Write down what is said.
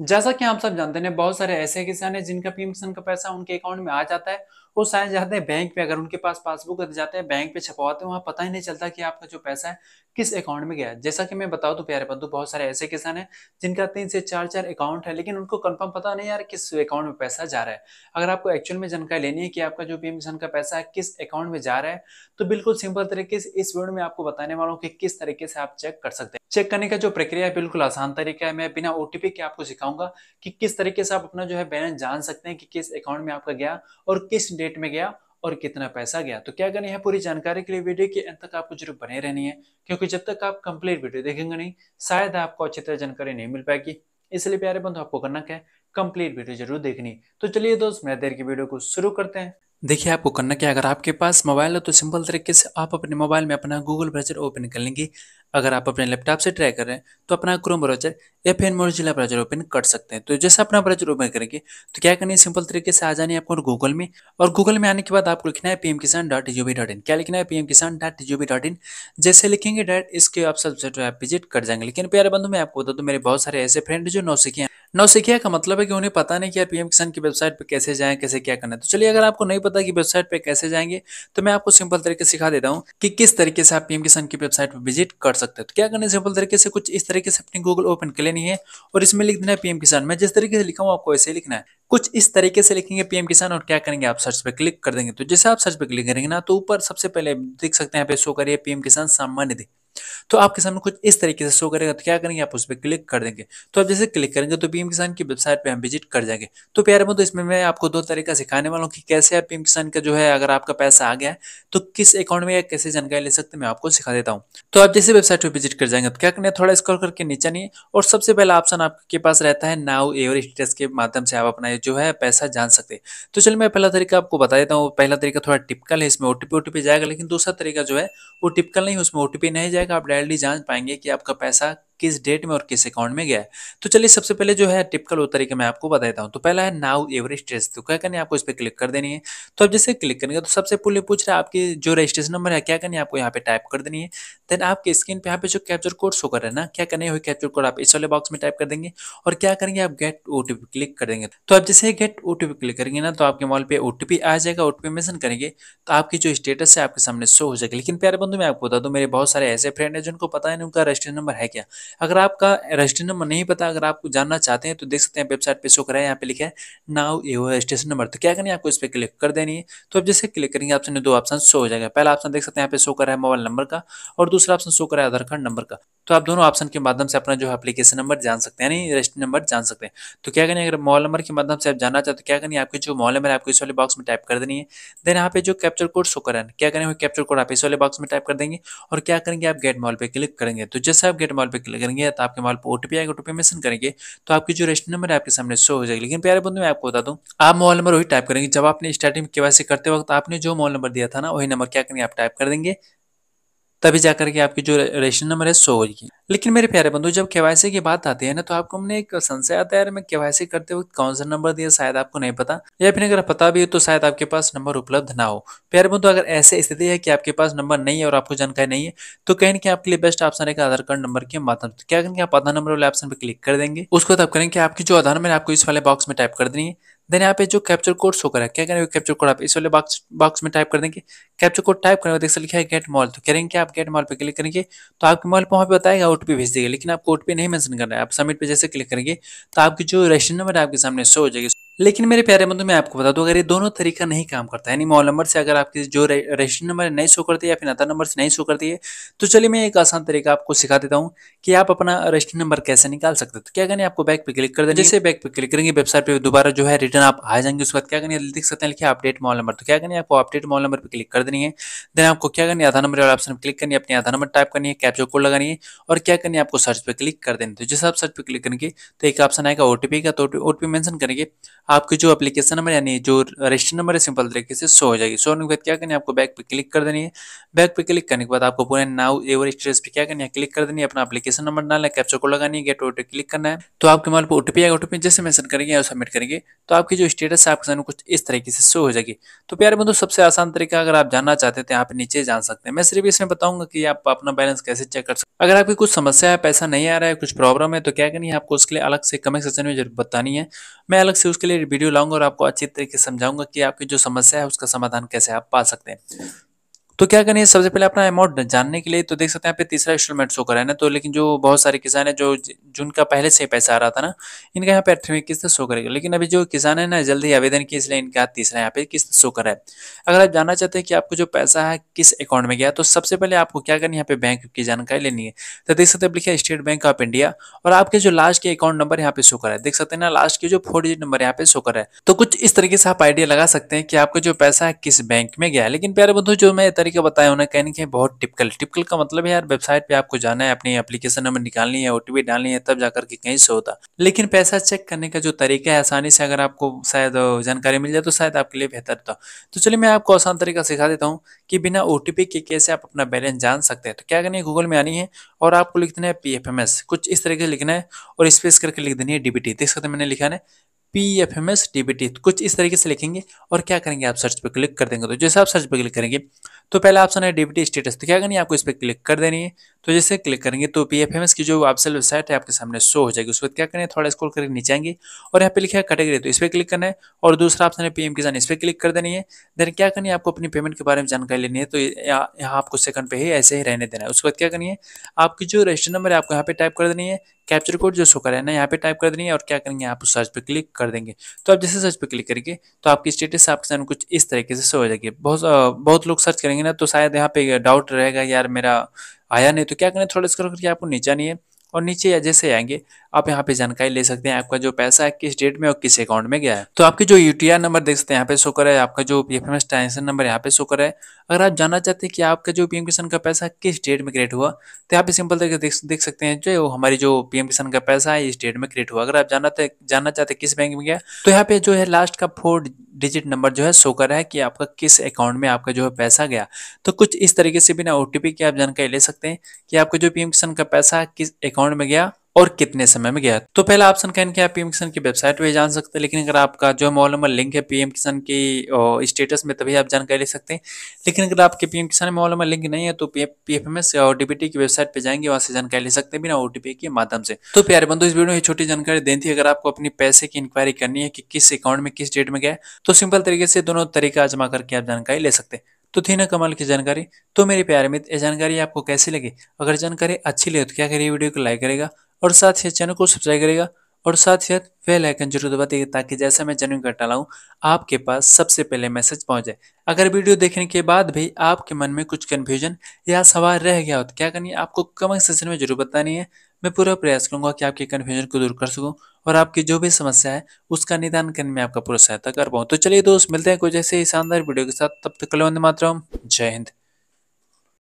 जैसा कि आप सब जानते हैं बहुत सारे ऐसे किसान हैं जिनका पीएम किसान का पैसा उनके अकाउंट में आ जाता है वो शायद जाते हैं बैंक में अगर उनके पास पासबुक तो जाते हैं बैंक पे छपवाते हैं वहाँ पता ही नहीं चलता कि आपका जो पैसा है किस अकाउंट में गया है जैसा कि मैं बताऊँ तो प्यारे बंधु बहुत सारे ऐसे किसान हैं जिनका तीन से चार चार अकाउंट है लेकिन उनको कन्फर्म पता नहीं यार किस अकाउंट में पैसा जा रहा है अगर आपको एक्चुअल में जानकारी लेनी है कि आपका जो पीएम किसान का पैसा है किस अकाउंट में जा रहा है तो बिल्कुल सिंपल तरीके से इस वीडियो में आपको बताने वाला हूँ कि किस तरीके से आप चेक कर सकते हैं चेक करने का जो प्रक्रिया है बिल्कुल आसान तरीका है मैं बिना ओटीपी के आपको सिखा सिखाऊंगा कि किस तरीके से आप अपना जो है बैलेंस जान सकते हैं कि किस अकाउंट में आपका गया और किस डेट में गया और कितना पैसा गया तो क्या करना है पूरी जानकारी के लिए वीडियो के अंत तक आपको जरूर बने रहनी है क्योंकि जब तक आप कंप्लीट वीडियो देखेंगे नहीं शायद आपको अच्छी तरह जानकारी नहीं मिल पाएगी इसलिए प्यारे बंधु आपको करना क्या है कंप्लीट वीडियो जरूर देखनी तो चलिए दोस्त मैं देर की वीडियो को शुरू करते हैं देखिए आपको करना क्या अगर आपके पास मोबाइल है तो सिंपल तरीके से आप अपने मोबाइल में अपना गूगल ब्राउजर ओपन कर लेंगे अगर आप अपने लैपटॉप से ट्राई कर रहे हैं तो अपना क्रोम ब्राउजर या फिर मोरजिला ब्राउजर ओपन कर सकते हैं तो जैसे अपना ब्राउजर ओपन करेंगे तो क्या करनी है सिंपल तरीके से आ जानी है आपको गूगल में और गूगल में आने के बाद आपको लिखना है P M Kisan dot G B dot in क्या लिखना है P M Kisan dot G B dot in जैसे लिखेंगे डायरेक्ट इसके आप सबसे विजिट कर जाएंगे लेकिन प्यारे बंधु मैं आपको बता दूँ मेरे बहुत सारे ऐसे फ्रेंड जो नौ हैं नौसिखिया का मतलब है कि उन्हें पता नहीं कि आप पीएम किसान की वेबसाइट पर कैसे जाएं कैसे क्या करना है तो चलिए अगर आपको नहीं पता कि वेबसाइट पर कैसे जाएंगे तो मैं आपको सिंपल तरीके सिखा देता हूँ कि किस तरीके से आप पीएम किसान की वेबसाइट पर विजिट कर सकते हैं तो क्या करना है सिंपल तरीके से कुछ इस तरीके से अपनी गूगल ओपन कर लेनी है और इसमें लिख देना है पीएम किसान मैं जिस तरीके से लिखा हूँ आपको ऐसे लिखना है कुछ इस तरीके से लिखेंगे पीएम किसान और क्या करेंगे आप सर्च पे क्लिक कर देंगे तो जैसे आप सर्च पे क्लिक करेंगे ना तो ऊपर सबसे पहले देख सकते हैं पे शो करिए पीएम किसान सामान्य निधि तो आपके सामने कुछ इस तरीके से शो करेगा तो क्या करेंगे आप उस पर क्लिक कर देंगे तो आप जैसे क्लिक करेंगे तो पीएम किसान की वेबसाइट पे हम विजिट कर जाएंगे तो प्यारे बंधु इसमें मैं आपको दो तरीका सिखाने वाला हूँ कि कैसे आप पीएम किसान का जो है अगर आपका पैसा आ गया है तो किस अकाउंट में या कैसे जानकारी ले सकते मैं आपको सिखा देता हूँ तो आप जैसे वेबसाइट पर विजिट कर जाएंगे तो क्या करना है थोड़ा स्क्रॉल करके नीचे नहीं और सबसे पहला ऑप्शन आपके पास रहता है नाउ एवर स्टेटस के माध्यम से आप अपना जो है पैसा जान सकते तो चलिए मैं पहला तरीका आपको बता देता हूँ पहला तरीका थोड़ा टिपिकल है इसमें ओटीपी ओटीपी जाएगा लेकिन दूसरा तरीका जो है वो टिपिकल नहीं उसमें ओटीपी नहीं जाएगा आप डायरेक्टली जान पाएंगे कि आपका पैसा किस डेट में और किस अकाउंट में गया है तो चलिए सबसे पहले जो है टिपिकल वो तरीके मैं आपको बता देता हूँ तो पहला है नाउ एवरेज ट्रेस तो क्या करनी है आपको इस पर क्लिक कर देनी है तो आप जैसे क्लिक करेंगे तो सबसे पहले पूछ रहे है आपकी जो रजिस्ट्रेशन नंबर है क्या करनी है आपको यहाँ पे टाइप कर देनी है देन आपके स्क्रीन पर यहाँ पे जो कैप्चर कोड शो कर रहे हैं ना क्या करना है कैप्चर कोड आप इस वाले बॉक्स में टाइप कर देंगे और क्या करेंगे आप गेट ओ क्लिक कर देंगे तो आप जैसे गेट ओ क्लिक करेंगे ना तो आपके मॉल पर ओ आ जाएगा ओ टी करेंगे तो आपकी जो स्टेटस है आपके सामने शो हो जाएगा लेकिन प्यारे बंधु मैं आपको बता दूँ मेरे बहुत सारे ऐसे फ्रेंड है जिनको पता है उनका रजिस्ट्रेशन नंबर है क्या अगर आपका रजिस्ट्रेशन नंबर नहीं पता अगर आपको जानना चाहते हैं तो देख सकते हैं वेबसाइट पे शो करा है यहाँ पे लिखा है नाउ योर रजिस्ट्रेशन नंबर तो क्या करनी है आपको इस पर क्लिक कर देनी है तो अब जैसे क्लिक करेंगे ऑप्शन दो ऑप्शन शो हो जाएगा पहला ऑप्शन देख सकते हैं यहाँ पे शो करा है मोबाइल नंबर का और दूसरा ऑप्शन शो करा है आधार कार्ड नंबर का तो आप दोनों ऑप्शन के माध्यम से अपना जो है एप्लीकेशन नंबर जान सकते हैं यानी रजिस्ट्री नंबर जान सकते हैं तो क्या करें अगर मॉल नंबर के माध्यम से आप जानना चाहते तो क्या करें आपके आपकी जो मॉल नंबर आपको इस वाले बॉक्स में टाइप कर देनी है देन यहाँ पे जो कैप्चर कोड शो करें क्या करें कैप्चर कोड आप इस वाले बॉक्स में टाइप कर देंगे और क्या करेंगे आप गेट मॉल पर क्लिक करेंगे तो जैसे आप गेट मॉल पर क्लिक करेंगे तो आपके मॉल पर ओटीपी आएगा ओटीपी मेसन करेंगे तो आपकी जो रजिस्ट्री नंबर है आपके सामने शो हो जाएगी लेकिन प्यारे बंद मैं आपको बता दूँ आप मॉल नंबर वही टाइप करेंगे जब आपने स्टार्टिंग के करते वक्त आपने जो मॉल नंबर दिया था ना वही नंबर क्या करेंगे आप टाइप कर देंगे तभी जाकर के आपकी जो रजिस्ट्रेशन नंबर है सो होगी लेकिन मेरे प्यारे बंधु जब केवाईसी की बात आती है ना तो आपको हमने एक संशय आता है यार मैं केवाईसी करते वक्त कौन सा नंबर दिया शायद आपको नहीं पता या फिर अगर पता भी हो तो शायद आपके पास नंबर उपलब्ध ना हो प्यारे बंधु अगर ऐसी स्थिति है कि आपके पास नंबर नहीं है और आपको जानकारी नहीं है तो कहीं ना आपके लिए बेस्ट ऑप्शन है आधार कार्ड नंबर के माध्यम से क्या करेंगे आप आधार नंबर वाले ऑप्शन पर क्लिक कर देंगे उसको तब करेंगे आपकी जो आधार नंबर आपको इस वाले बॉक्स में टाइप कर देनी है देन यहाँ पे जो कैप्चर कोड शो करा क्या करेंगे कैप्चर कोड आप इस वाले बॉक्स बॉक्स में टाइप कर देंगे कैप्चर कोड टाइप करेंगे सकते लिखा है गेट मॉल तो करेंगे क्या आप गेट मॉल पे क्लिक करेंगे तो आपके मॉल पर वहाँ पे बताएगा ओ टी भेज देगा लेकिन आपको ओ नहीं मैंशन करना है आप सबमिट पर जैसे क्लिक करेंगे तो आपकी जो रजिस्ट्रेशन नंबर है आपके सामने शो हो जाएगी लेकिन मेरे प्यारे बंधु मैं आपको बता दूं अगर ये दोनों तरीका नहीं काम करता है यानी मॉल नंबर से अगर आपकी जो रजिस्ट्रेशन नंबर नहीं शो करती है या फिर आधार नंबर से नहीं शो करती है तो चलिए मैं एक आसान तरीका आपको सिखा देता हूँ कि आप अपना रजिस्ट्रेशन नंबर कैसे निकाल सकते हो तो क्या करें आपको बैक पे क्लिक कर दे जैसे बैक पे क्लिक करेंगे वेबसाइट पर दोबारा जो है रिटर्न आप आ जाएंगे उसके बाद क्या करें लिख सकते हैं लिखिए अपडेट मॉल नंबर तो क्या करनी आपको अपडेट मॉल नंबर पर क्लिक कर देनी है देन आपको क्या करनी आधार नंबर वाला ऑप्शन क्लिक करनी है अपने आधार नंबर टाइप करनी है कैप्चर कोड लगानी है और क्या करनी आपको सर्च पर क्लिक कर देनी तो जैसे आप सर्च पर क्लिक करेंगे तो एक ऑप्शन आएगा ओटीपी का तो ओटीपी मेंशन करेंगे आपकी जो एप्लीकेशन नंबर यानी जो रजिस्टर नंबर है सिंपल तरीके से शो हो जाएगी शो होने के बाद क्या करनी है आपको बैक पे क्लिक कर देनी है बैक पे क्लिक करने के बाद आपको पूरे नाउ एवर स्टेज पे क्या करनी है क्लिक कर देनी है अपना एप्लीकेशन नंबर डालना है कैप्चर को लगानी है गेट ओटी क्लिक करना है तो आपके मोबाइल पर ओटीपी आएगा ओटीपी जैसे मैंसन करेंगे और सबमिट करेंगे तो आपकी जो स्टेटस है आपके सामने कुछ इस तरीके से शो हो जाएगी तो प्यारे बंधु सबसे आसान तरीका अगर आप जानना चाहते हैं तो यहाँ पे नीचे जान सकते हैं मैं सिर्फ इसमें बताऊंगा कि आप अपना बैलेंस कैसे चेक कर सकते अगर आपकी कुछ समस्या है पैसा नहीं आ रहा है कुछ प्रॉब्लम है तो क्या करनी है आपको उसके लिए अलग से कमेंट सेक्शन में जरूर बतानी है मैं अलग से उसके लिए लिए वीडियो लाऊंगा और आपको अच्छी तरीके से समझाऊंगा कि आपकी जो समस्या है उसका समाधान कैसे आप पा सकते हैं तो क्या करें सबसे पहले अपना अमाउंट जानने के लिए तो देख सकते हैं यहाँ पे तीसरा इंस्टॉलमेंट शो करा है ना तो लेकिन जो बहुत सारे किसान है जो जिनका पहले से पैसा आ रहा था ना इनका यहाँ पे अठवीं किस्त शो करेगा लेकिन अभी जो किसान है ना जल्दी आवेदन किया इसलिए इनका तीसरा यहाँ पे किस्त शो करा है अगर आप जानना चाहते हैं कि आपको जो पैसा है किस अकाउंट में गया तो सबसे पहले आपको क्या करना है यहाँ पे बैंक की जानकारी लेनी है तो देख सकते हैं लिखा स्टेट बैंक ऑफ इंडिया और आपके जो लास्ट के अकाउंट नंबर यहाँ पे शो करा है देख सकते हैं ना लास्ट के जो फोर डिजिट नंबर यहाँ पे शो करा है तो कुछ इस तरीके से आप आइडिया लगा सकते हैं कि आपका जो पैसा है किस बैंक में गया लेकिन प्यारे बंधु जो मैं तरीके बताए उन्हें कहने के बहुत टिपिकल टिपिकल का मतलब है यार वेबसाइट पे आपको जाना है अपनी एप्लीकेशन नंबर निकालनी है ओटीपी डालनी है तब जाकर के कहीं से होता लेकिन पैसा चेक करने का जो तरीका है आसानी से अगर आपको शायद जानकारी मिल जाए तो शायद आपके लिए बेहतर था तो चलिए मैं आपको आसान तरीका सिखा देता हूँ कि बिना ओ के कैसे आप अपना बैलेंस जान सकते हैं तो क्या करनी है गूगल में आनी है और आपको लिखना है पी कुछ इस तरीके से लिखना है और स्पेस करके लिख देनी है डीबीटी देख सकते मैंने लिखा है P F M S D B T कुछ इस तरीके से लिखेंगे और क्या करेंगे आप सर्च पर क्लिक कर देंगे तो जैसे आप सर्च पर क्लिक करेंगे तो पहला ऑप्शन है डिप्टी स्टेटस तो क्या करनी है आपको इस पर क्लिक कर देनी है तो जैसे क्लिक करेंगे तो पी एफ की जो ऑफिसियल वेबसाइट है आपके सामने शो हो जाएगी उसके बाद क्या करें थोड़ा स्कोल करके नीचे आएंगे और यहाँ पे लिखा है कैटेगरी तो इस पर क्लिक करना है और दूसरा ऑप्शन है एम किसान इस पर क्लिक कर देनी है देन क्या करनी है आपको अपनी पेमेंट के बारे में जानकारी लेनी है तो यहाँ आपको सेकंड पे ही ऐसे ही रहने देना है उसके बाद क्या करनी है आपकी जो रजिस्टर नंबर है आपको यहाँ पे टाइप कर देनी है कैप्चर कोड जो शो कर है ना यहाँ पे टाइप कर देनी है और क्या करेंगे आप सर्च पे क्लिक कर देंगे तो आप जैसे सर्च पे क्लिक करेंगे तो आपकी स्टेटस आपके सामने कुछ इस तरीके से शो हो जाएगी बहुत बहुत लोग सर्च करेंगे करेंगे ना तो शायद यहाँ पे डाउट रहेगा यार मेरा आया नहीं तो क्या करें थोड़ा स्क्रॉल करके आपको नीचे नहीं है और नीचे या जैसे आएंगे आप यहाँ पे जानकारी ले सकते हैं आपका जो पैसा है किस डेट में और किस अकाउंट में गया है तो आपके जो यूटीआर नंबर देख सकते हैं यहाँ पे शो कर है आपका जो पी ट्रांजेक्शन नंबर यहाँ पे शो कर है अगर आप जानना चाहते हैं कि आपका जो पीएम किसान का पैसा किस डेट में क्रिएट हुआ तो यहाँ पे सिंपल तरीके देख, देख सकते हैं जो हमारी जो पीएम किसान का पैसा है इस डेट में क्रिएट हुआ अगर आप जानना जानना चाहते किस बैंक में गया तो यहाँ पे जो है लास्ट का फोर डिजिट नंबर जो है शो कर है कि आपका किस अकाउंट में आपका जो है पैसा गया तो कुछ इस तरीके से बिना ओ की आप जानकारी ले सकते हैं कि आपका जो पीएम किसान का पैसा किस अकाउंट में गया और कितने समय में गया तो पहला ऑप्शन कहने के आप पीएम किसान की वेबसाइट पर जान सकते हैं लेकिन अगर आपका जो मोबाइल नंबर लिंक है पीएम किसान की स्टेटस में तभी आप जानकारी ले सकते हैं लेकिन अगर आपके पीएम किसान में मोबाइल नंबर लिंक नहीं है तो पी एफ और डीबीटी की वेबसाइट पर जाएंगे वहां से जानकारी ले सकते हैं बिना ओटीपी के माध्यम से तो प्यारे बंधु इस वीडियो में छोटी जानकारी देनी थी अगर आपको अपने पैसे की इंक्वायरी करनी है कि किस अकाउंट में किस डेट में गया तो सिंपल तरीके से दोनों तरीका आजमा करके आप जानकारी ले सकते हैं तो थी ना कमाल की जानकारी तो मेरे प्यारे मित्र ये जानकारी आपको कैसी लगी अगर जानकारी अच्छी लगे तो क्या करिए वीडियो को लाइक करेगा और साथ ही चैनल को सब्सक्राइब करेगा और साथ ही वेल आइकन जरूर दबा देगा ताकि जैसा मैं जन्म का डालाऊँ आपके पास सबसे पहले मैसेज पहुंच जाए अगर वीडियो देखने के बाद भी आपके मन में कुछ कन्फ्यूजन या सवाल रह गया हो तो क्या करनी है आपको कमेंट सेक्शन में जरूर बतानी है मैं पूरा प्रयास करूंगा कि आपके कन्फ्यूजन को दूर कर सकूँ और आपकी जो भी समस्या है उसका निदान करने में आपका पूरा सहायता कर पाऊँ तो चलिए दोस्त मिलते हैं कुछ ऐसे ही शानदार वीडियो के साथ तब तक कल मात्र जय हिंद